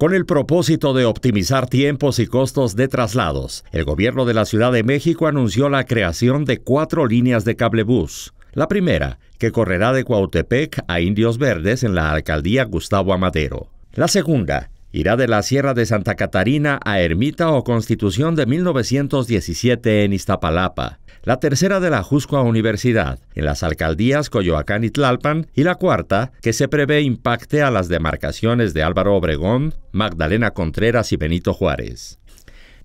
Con el propósito de optimizar tiempos y costos de traslados, el gobierno de la Ciudad de México anunció la creación de cuatro líneas de cablebús. La primera, que correrá de Cuautepec a Indios Verdes en la alcaldía Gustavo Amadero. La segunda, irá de la Sierra de Santa Catarina a Ermita o Constitución de 1917 en Iztapalapa, la tercera de la Juscoa Universidad, en las alcaldías Coyoacán y Tlalpan, y la cuarta, que se prevé impacte a las demarcaciones de Álvaro Obregón, Magdalena Contreras y Benito Juárez.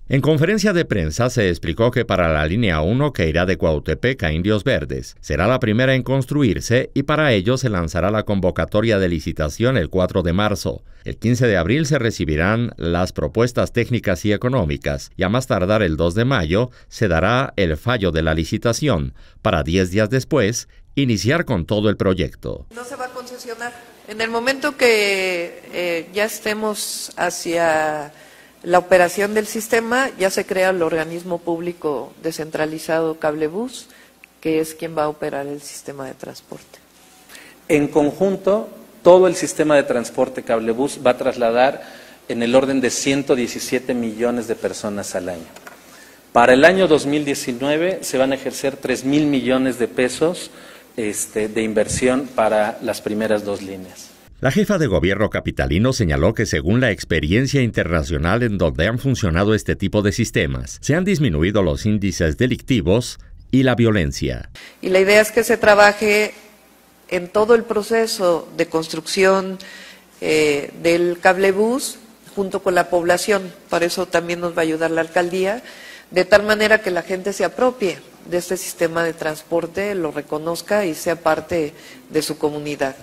En conferencia de prensa se explicó que para la línea 1 que irá de Cuautepec a Indios Verdes será la primera en construirse y para ello se lanzará la convocatoria de licitación el 4 de marzo. El 15 de abril se recibirán las propuestas técnicas y económicas y a más tardar el 2 de mayo se dará el fallo de la licitación para 10 días después iniciar con todo el proyecto. No se va a concesionar. En el momento que eh, ya estemos hacia la operación del sistema, ya se crea el organismo público descentralizado Cablebus, que es quien va a operar el sistema de transporte. En conjunto, todo el sistema de transporte Cablebus va a trasladar en el orden de 117 millones de personas al año. Para el año 2019 se van a ejercer 3 mil millones de pesos este, de inversión para las primeras dos líneas. La jefa de gobierno capitalino señaló que según la experiencia internacional en donde han funcionado este tipo de sistemas, se han disminuido los índices delictivos y la violencia. Y la idea es que se trabaje en todo el proceso de construcción eh, del cablebús junto con la población, para eso también nos va a ayudar la alcaldía, de tal manera que la gente se apropie de este sistema de transporte, lo reconozca y sea parte de su comunidad.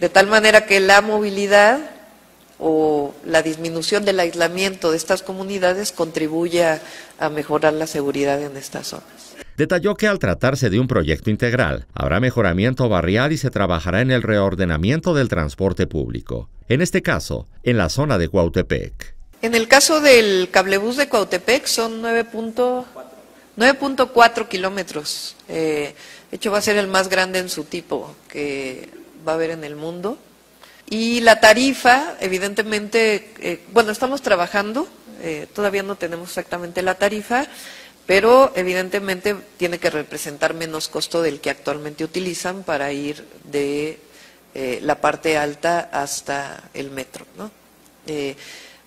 De tal manera que la movilidad o la disminución del aislamiento de estas comunidades contribuya a, mejorar la seguridad en estas zonas. Detalló que al tratarse de un proyecto integral, habrá mejoramiento barrial y se trabajará en el reordenamiento del transporte público, en este caso, en la zona de Cuautepec. En el caso del cablebús de Cuautepec son 9.4 kilómetros. Eh, de hecho, va a ser el más grande en su tipo, que va a haber en el mundo. Y la tarifa, evidentemente, eh, bueno, estamos trabajando, eh, todavía no tenemos exactamente la tarifa, pero evidentemente tiene que representar menos costo del que actualmente utilizan para ir de eh, la parte alta hasta el metro. ¿no?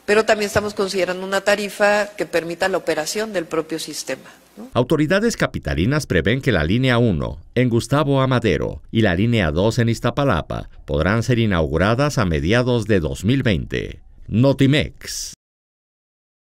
pero también estamos considerando una tarifa que permita la operación del propio sistema. Autoridades capitalinas prevén que la línea 1 en Gustavo Amadero y la línea 2 en Iztapalapa podrán ser inauguradas a mediados de 2020. Notimex.